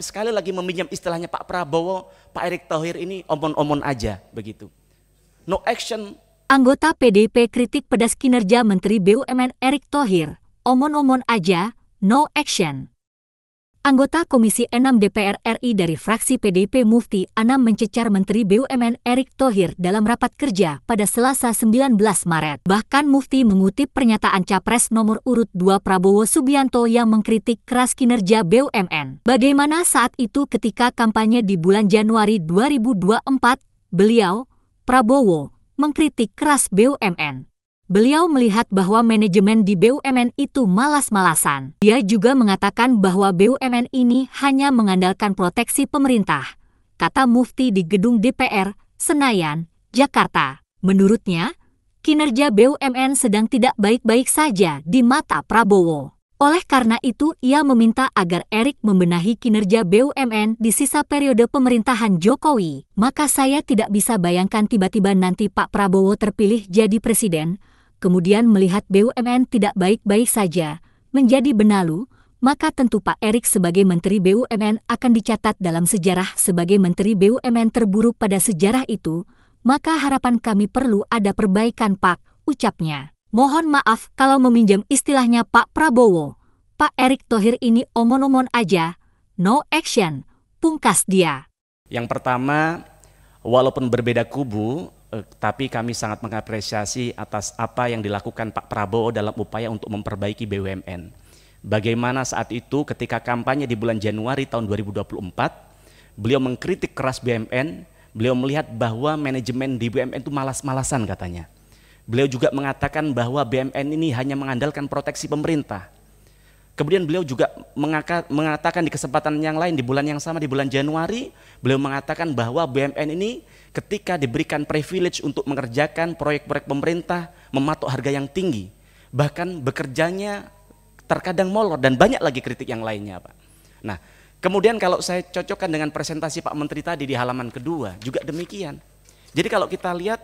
Sekali lagi meminjam istilahnya Pak Prabowo, Pak Erick Thohir ini omon-omon aja begitu. No action. Anggota PDP kritik pedas kinerja Menteri BUMN Erick Thohir, omon-omon aja, no action. Anggota Komisi 6 DPR RI dari fraksi PDIP Mufti Anam mencecar Menteri BUMN Erick Thohir dalam rapat kerja pada Selasa 19 Maret. Bahkan Mufti mengutip pernyataan Capres nomor urut 2 Prabowo Subianto yang mengkritik keras kinerja BUMN. Bagaimana saat itu ketika kampanye di bulan Januari 2024, beliau, Prabowo, mengkritik keras BUMN. Beliau melihat bahwa manajemen di BUMN itu malas-malasan. Dia juga mengatakan bahwa BUMN ini hanya mengandalkan proteksi pemerintah, kata Mufti di gedung DPR, Senayan, Jakarta. Menurutnya, kinerja BUMN sedang tidak baik-baik saja di mata Prabowo. Oleh karena itu, ia meminta agar Erik membenahi kinerja BUMN di sisa periode pemerintahan Jokowi. Maka saya tidak bisa bayangkan tiba-tiba nanti Pak Prabowo terpilih jadi presiden, kemudian melihat BUMN tidak baik-baik saja, menjadi benalu, maka tentu Pak Erick sebagai Menteri BUMN akan dicatat dalam sejarah sebagai Menteri BUMN terburuk pada sejarah itu, maka harapan kami perlu ada perbaikan Pak, ucapnya. Mohon maaf kalau meminjam istilahnya Pak Prabowo. Pak Erick Thohir ini omon-omon aja, no action, pungkas dia. Yang pertama, walaupun berbeda kubu, Eh, tapi kami sangat mengapresiasi atas apa yang dilakukan Pak Prabowo dalam upaya untuk memperbaiki BUMN. Bagaimana saat itu ketika kampanye di bulan Januari tahun 2024, beliau mengkritik keras BUMN, beliau melihat bahwa manajemen di BUMN itu malas-malasan katanya. Beliau juga mengatakan bahwa BUMN ini hanya mengandalkan proteksi pemerintah. Kemudian beliau juga mengatakan di kesempatan yang lain di bulan yang sama di bulan Januari, beliau mengatakan bahwa Bumn ini ketika diberikan privilege untuk mengerjakan proyek-proyek pemerintah mematok harga yang tinggi, bahkan bekerjanya terkadang molor dan banyak lagi kritik yang lainnya, Pak. Nah, kemudian kalau saya cocokkan dengan presentasi Pak Menteri tadi di halaman kedua, juga demikian. Jadi kalau kita lihat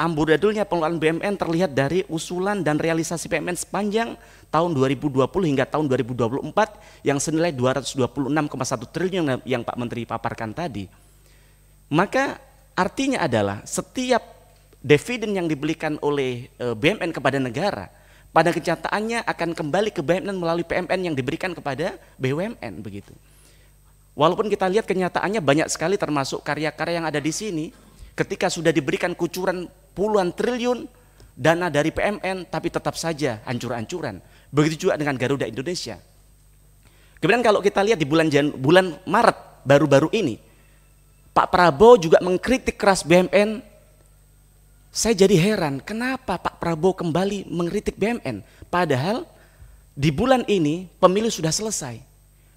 Amburadulnya pengelolaan BUMN terlihat dari usulan dan realisasi BUMN sepanjang tahun 2020 hingga tahun 2024 yang senilai 226,1 triliun yang Pak Menteri paparkan tadi. Maka artinya adalah setiap dividen yang diberikan oleh e, BUMN kepada negara pada kenyataannya akan kembali ke BUMN melalui PMN yang diberikan kepada BUMN begitu. Walaupun kita lihat kenyataannya banyak sekali termasuk karya-karya yang ada di sini ketika sudah diberikan kucuran puluhan triliun dana dari PMN tapi tetap saja hancur-hancuran. Begitu juga dengan Garuda Indonesia. Kemudian kalau kita lihat di bulan Jan bulan Maret baru-baru ini Pak Prabowo juga mengkritik keras BMN. Saya jadi heran, kenapa Pak Prabowo kembali mengkritik BMN? Padahal di bulan ini pemilu sudah selesai.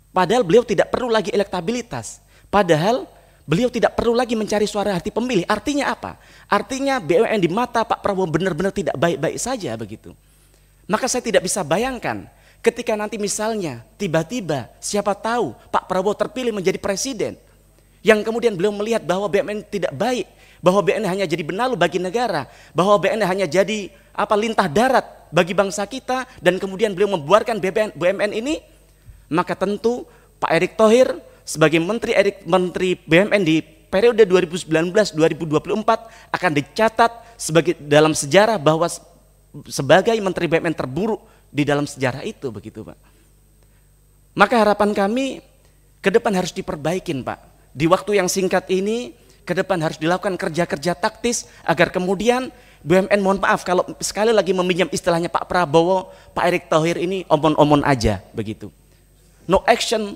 Padahal beliau tidak perlu lagi elektabilitas. Padahal Beliau tidak perlu lagi mencari suara hati pemilih. Artinya apa? Artinya BUMN di mata Pak Prabowo benar-benar tidak baik-baik saja begitu. Maka saya tidak bisa bayangkan ketika nanti misalnya tiba-tiba siapa tahu Pak Prabowo terpilih menjadi presiden. Yang kemudian beliau melihat bahwa BUMN tidak baik, bahwa BUMN hanya jadi benalu bagi negara, bahwa BUMN hanya jadi apa lintah darat bagi bangsa kita dan kemudian beliau membuarkan BUMN ini, maka tentu Pak Erick Thohir sebagai menteri Erik menteri BUMN di periode 2019-2024 akan dicatat sebagai dalam sejarah bahwa sebagai menteri BUMN terburuk di dalam sejarah itu begitu, Pak. Maka harapan kami ke depan harus diperbaikin, Pak. Di waktu yang singkat ini ke depan harus dilakukan kerja-kerja taktis agar kemudian BUMN mohon maaf kalau sekali lagi meminjam istilahnya Pak Prabowo, Pak Erick Thohir ini omon-omon aja begitu. No action,